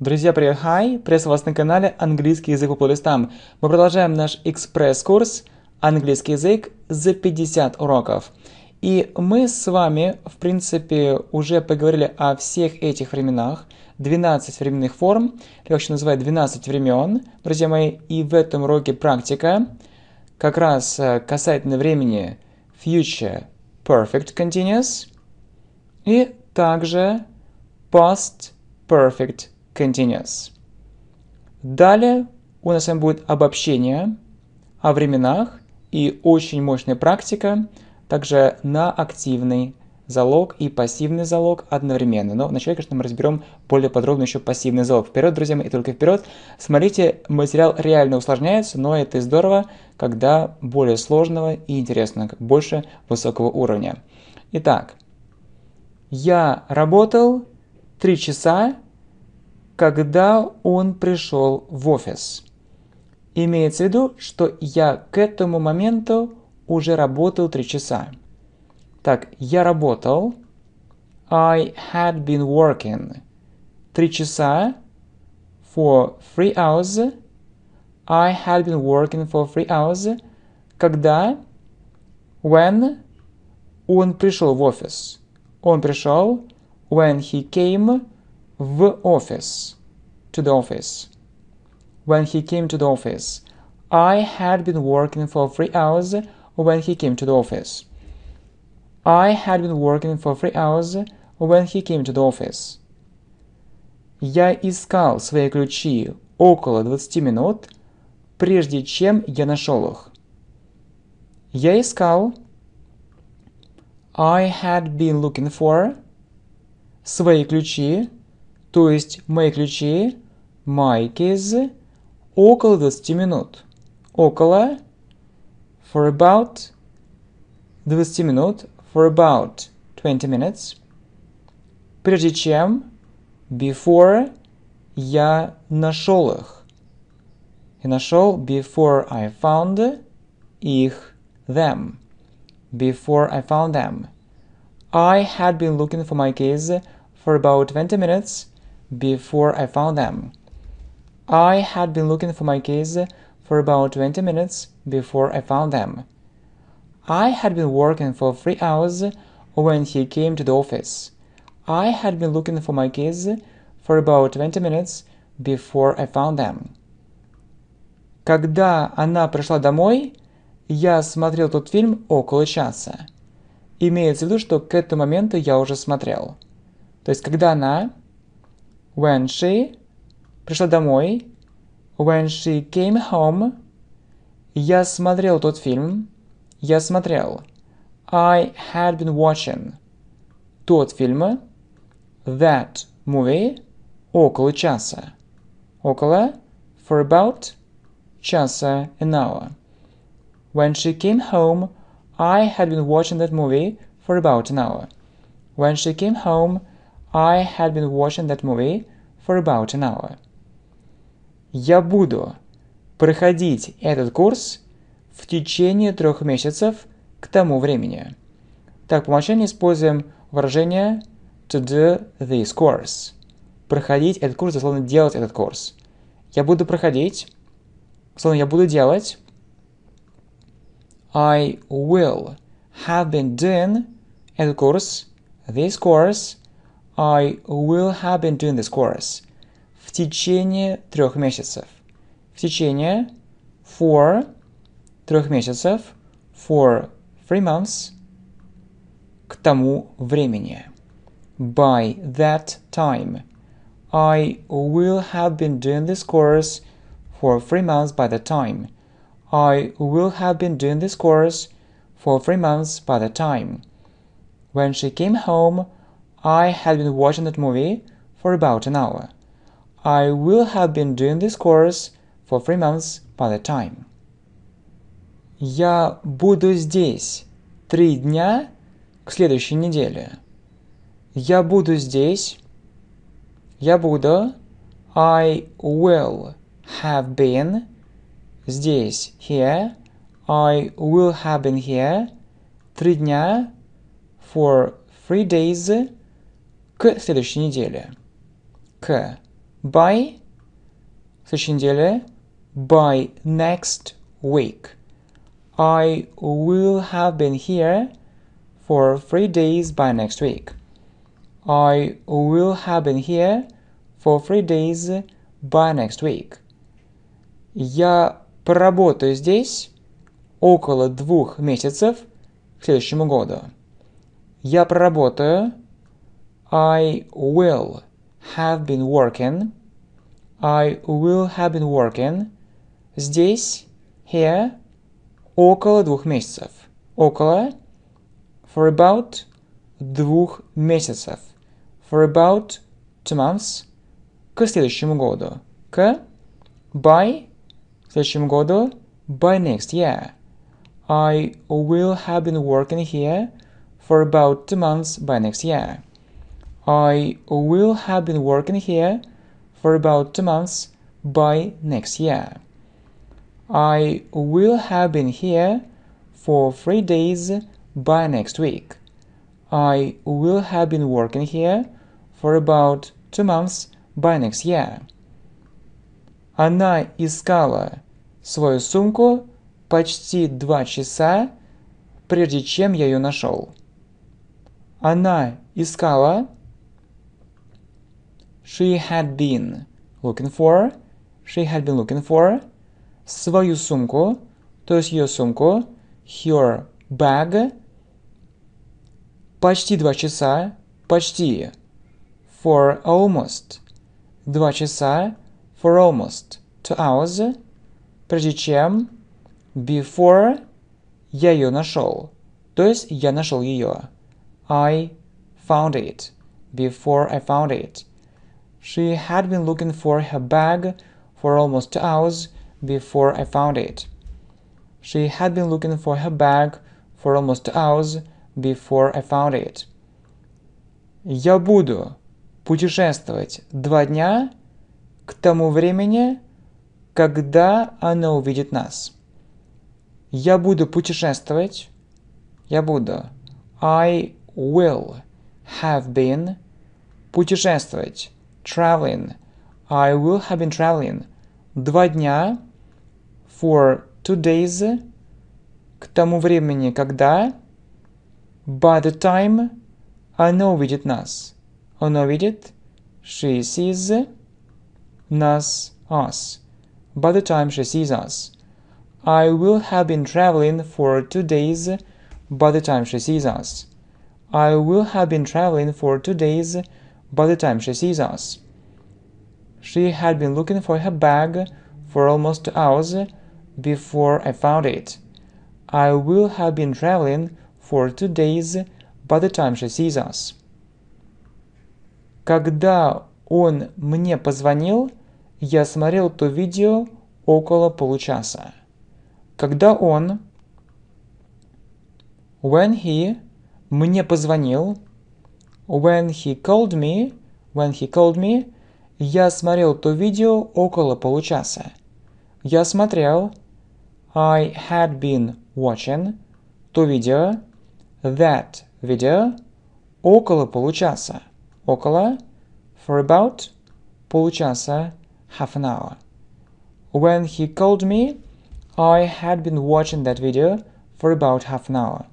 Друзья, привет! Приветствую вас на канале «Английский язык по плейлистам». Мы продолжаем наш экспресс-курс «Английский язык за 50 уроков». И мы с вами, в принципе, уже поговорили о всех этих временах, 12 временных форм, или вообще называют 12 времен, друзья мои, и в этом уроке практика как раз э, касательно времени future perfect continuous и также past perfect continuous. Далее у нас с вами будет обобщение о временах и очень мощная практика также на активный залог и пассивный залог одновременно. Но вначале, конечно, мы разберем более подробно еще пассивный залог. Вперед, друзья мои, и только вперед. Смотрите, материал реально усложняется, но это и здорово, когда более сложного и интересного, больше высокого уровня. Итак, я работал 3 часа когда он пришел в офис. Имеется в виду, что я к этому моменту уже работал 3 часа. Так, я работал. I had been working. 3 часа. For 3 hours. I had been working for 3 hours. Когда? When? Он пришел в офис. Он пришел. When he came в office to the office. When he came to the office, I had been working for three hours when he came to the office. I had been working for three hours when he came to the office. Я искал свои ключи около 20 минут, прежде чем я нашел их. Я искал I had been looking for свои ключи То есть мои ключи, my keys, около 20 минут. Около, for about 20 минут, for about 20 minutes. Прежде чем, before, я нашел их. Я нашел before I found их, them. Before I found them. I had been looking for my keys for about 20 minutes before I found them. I had been looking for my keys for about 20 minutes before I found them. I had been working for three hours when he came to the office. I had been looking for my keys for about 20 minutes before I found them. Когда она пришла домой, я смотрел тот фильм около часа. Имеется в виду, что к этому моменту я уже смотрел. То есть, когда она when she пришла домой. When she came home. Я смотрел тот фильм. Я смотрел. I had been watching. Тот фильм. That movie. Около часа. Около. For about. Часа. An hour. When she came home, I had been watching that movie for about an hour. When she came home, I had been watching that movie for about an hour. Я буду проходить этот курс в течение трех месяцев к тому времени. Так, по умолчанию используем выражение to do this course. Проходить этот курс, дословно делать этот курс. Я буду проходить, словно я буду делать. I will have been doing этот курс, this course, I will have been doing this course в течение трех месяцев. В течение for трех месяцев for three months к тому времени. By that time. I will have been doing this course for three months by the time. I will have been doing this course for three months by the time. When she came home, I had been watching that movie for about an hour. I will have been doing this course for three months by the time. Я буду здесь три дня к следующей неделе. Я буду здесь. Я буду. I will have been здесь, here. I will have been here. Три дня for three days к следующей неделе. К. By следующей неделе. By next week. I will have been here for three days by next week. I will have been here for three days by next week. Я поработаю здесь около двух месяцев к следующему году. Я проработаю I will have been working. I will have been working. Здесь, here, около двух месяцев. Около, for about, двух месяцев. For about two months, к следующему году. К, by, следующему году, by next year. I will have been working here for about two months by next year. I will have been working here for about two months by next year. I will have been here for three days by next week. I will have been working here for about two months by next year. Она искала свою сумку почти два часа, прежде чем я ее нашел. Она искала she had been looking for, she had been looking for свою сумку, то есть ее сумку, her bag, почти два часа, почти, for almost, два часа, for almost, two hours, прежде чем, before, я ее нашел, то есть я нашел ее, I found it, before I found it, She had been looking for her bag for almost two hours before I found it. She had been looking for her bag for almost two hours before I found it. Я буду путешествовать два дня к тому времени, когда она увидит нас. Я буду путешествовать. Я буду. I will have been путешествовать traveling. I will have been traveling. Два дня for two days к тому времени, когда by the time она увидит нас. Она увидит she sees нас, us. By the time she sees us. I will have been traveling for two days by the time she sees us. I will have been traveling for two days by the time she sees us. She had been looking for her bag for almost two hours before I found it. I will have been traveling for two days by the time she sees us. Когда он мне позвонил, я смотрел то видео около получаса. Когда он, when he, мне позвонил, when he called me, when he called me, я смотрел то видео около получаса. Я смотрел, I had been watching, то видео, that video, около получаса. Около, for about, получаса, half an hour. When he called me, I had been watching that video for about half an hour.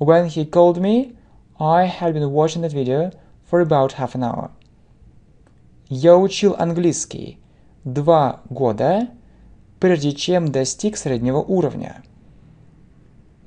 When he called me, I had been watching that video for about half an hour. Я учил английский два года, прежде чем достиг среднего уровня.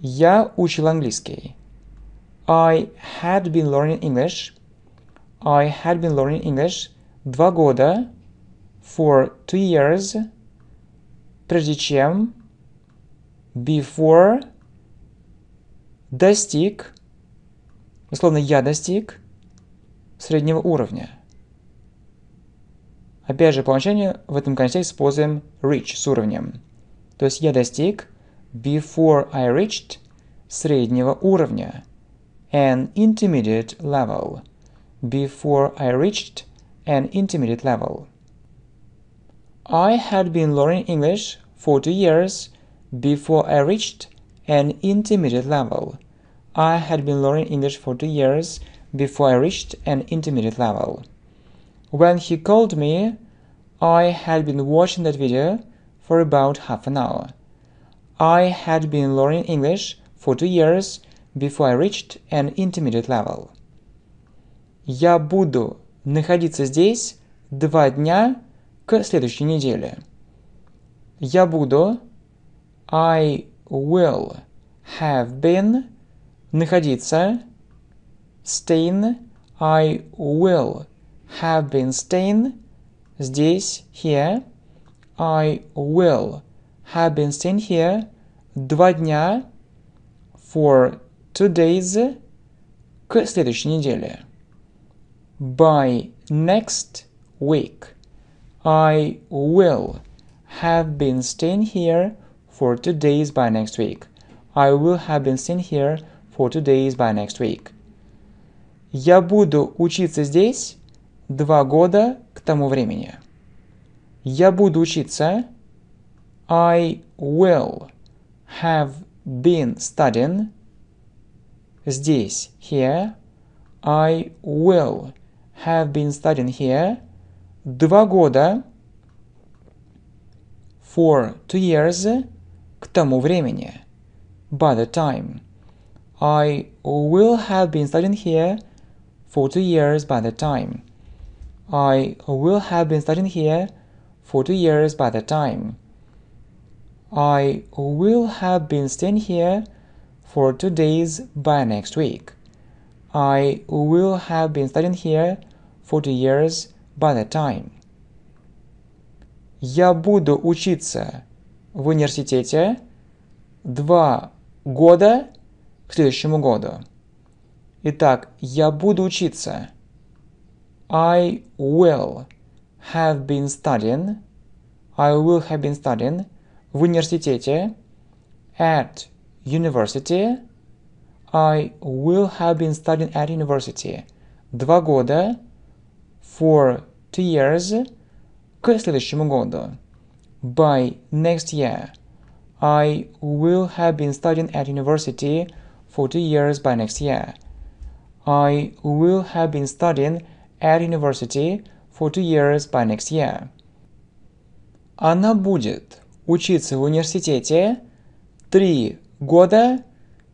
Я учил английский. I had been learning English. I had been learning English два года for two years, прежде чем, before, достиг, Условно, я достиг среднего уровня. Опять же, по умолчанию в этом контексте используем reach с уровнем. То есть я достиг before I reached среднего уровня. An intermediate level. Before I reached an intermediate level. I had been learning English for two years before I reached an intermediate level. I had been learning English for two years before I reached an intermediate level. When he called me, I had been watching that video for about half an hour. I had been learning English for two years before I reached an intermediate level. Я буду находиться здесь два дня к следующей неделе. Я буду I will have been находиться. Stain. I will have been stained. Здесь, here. I will have been stained here. Два дня. For two days. К следующей неделе. By next week. I will have been staying here for two days by next week. I will have been staying here for two days by next week. Я буду учиться здесь два года к тому времени. Я буду учиться. I will have been studying. Здесь, here. I will have been studying here. Два года. For two years. К тому времени. By the time. I will have been studying here for two years by that time. I will have been studying here for two years by that time. I will have been staying here for two days by next week. I will have been studying here for two years by that time. Я буду учиться в университете два года к следующему году. Итак, я буду учиться. I will have been studying. I will have been studying в университете. At university. I will have been studying at university. Два года. For two years. К следующему году. By next year. I will have been studying at university 40 years by next year. I will have been studying at university for two years by next year. Она будет учиться в университете три года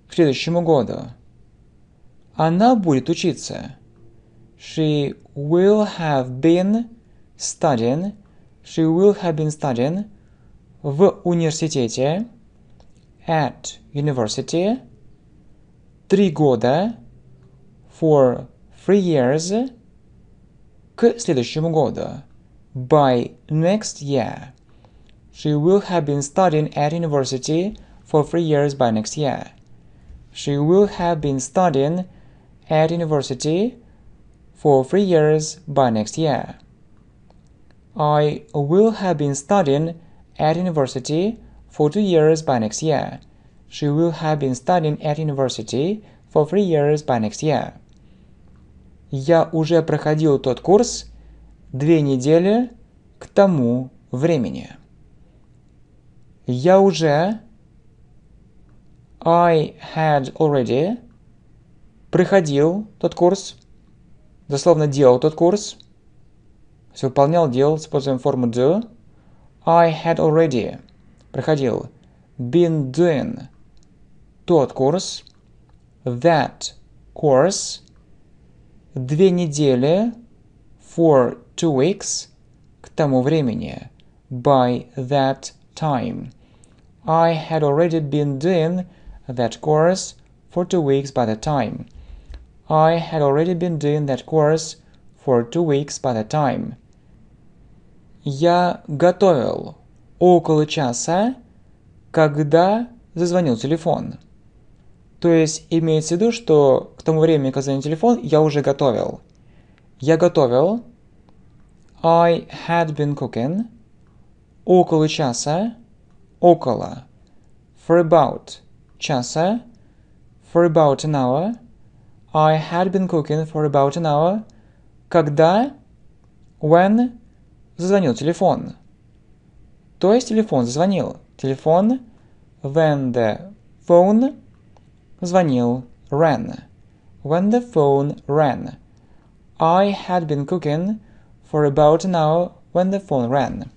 к следующему году. Она будет учиться. She will have been studying. She will have been studying в университете at university три года for three years к следующему году. By next year. She will have been studying at university for three years by next year. She will have been studying at university for three years by next year. I will have been studying at university for two years by next year. she will have been studying at university for three years by next year. Я уже проходил тот курс две недели к тому времени. Я уже I had already проходил тот курс, дословно делал тот курс, выполнял, делал, используем форму do. I had already проходил been doing тот курс, that course, две недели, for two weeks, к тому времени, by that time. I had already been doing that course for two weeks by the time. I had already been doing that course for two weeks by the time. Я готовил около часа, когда зазвонил телефон. То есть имеется в виду, что к тому времени, когда звонил телефон, я уже готовил. Я готовил. I had been cooking. Около часа. Около. For about часа. For about an hour. I had been cooking for about an hour. Когда? When? Зазвонил телефон. То есть телефон зазвонил. Телефон. When the phone Zvanil Ran. When the phone ran. I had been cooking for about an hour when the phone ran.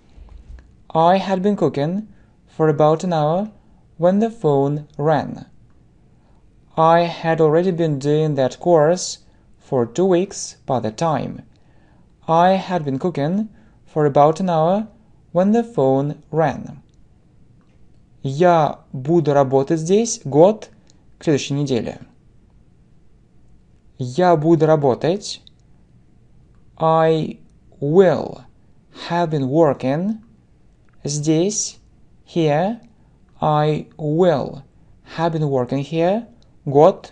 I had been cooking for about an hour when the phone ran. I had already been doing that course for two weeks by the time. I had been cooking for about an hour when the phone ran. Я буду работать здесь год к следующей неделе. Я буду работать. I will have been working. Здесь, here. I will have been working here. Год.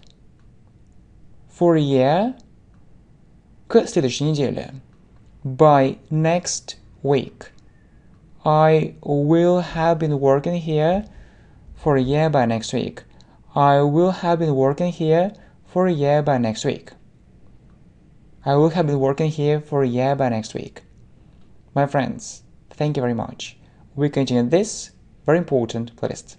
For a year. К следующей неделе. By next week. I will have been working here for a year by next week. I will have been working here for a year by next week. I will have been working here for a year by next week. My friends, thank you very much. We continue this very important playlist.